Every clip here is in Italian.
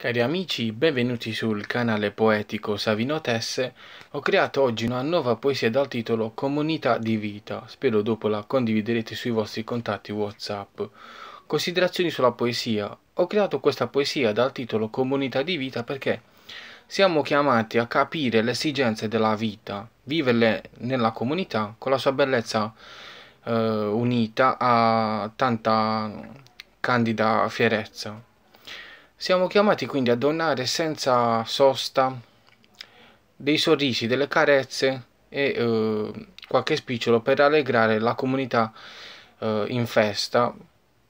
Cari amici, benvenuti sul canale poetico Savino Tesse. Ho creato oggi una nuova poesia dal titolo Comunità di vita. Spero dopo la condividerete sui vostri contatti WhatsApp. Considerazioni sulla poesia. Ho creato questa poesia dal titolo Comunità di vita perché siamo chiamati a capire le esigenze della vita, viverle nella comunità con la sua bellezza eh, unita a tanta candida fierezza. Siamo chiamati quindi a donare senza sosta dei sorrisi, delle carezze e eh, qualche spicciolo per allegrare la comunità eh, in festa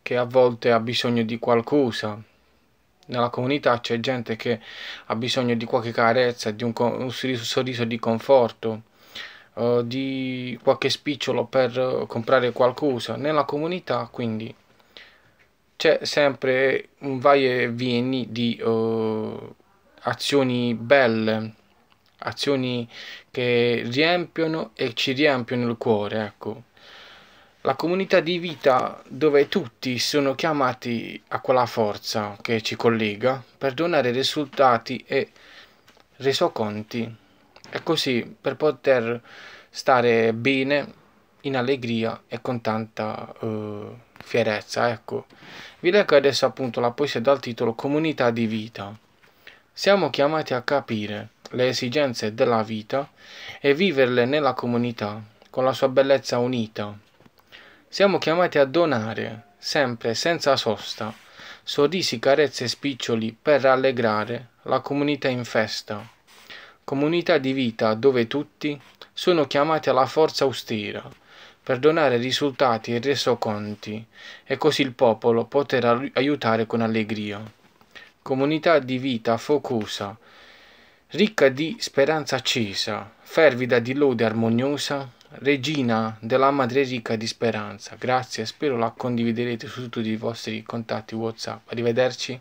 che a volte ha bisogno di qualcosa. Nella comunità c'è gente che ha bisogno di qualche carezza, di un, un sorriso di conforto, eh, di qualche spicciolo per eh, comprare qualcosa. Nella comunità quindi c'è sempre un vai e vieni di uh, azioni belle, azioni che riempiono e ci riempiono il cuore, ecco. La comunità di vita dove tutti sono chiamati a quella forza che ci collega per donare risultati e resoconti. E così per poter stare bene in allegria e con tanta eh, fierezza. Ecco. Vi leggo adesso appunto la poesia dal titolo Comunità di vita. Siamo chiamati a capire le esigenze della vita e viverle nella comunità, con la sua bellezza unita. Siamo chiamati a donare, sempre senza sosta, sorrisi, carezze e spiccioli per rallegrare la comunità in festa. Comunità di vita dove tutti sono chiamati alla forza austera, per donare risultati e resoconti e così il popolo poter aiutare con allegria. Comunità di vita focusa, ricca di speranza accesa, fervida di lode armoniosa, regina della madre ricca di speranza. Grazie, spero la condividerete su tutti i vostri contatti WhatsApp. Arrivederci.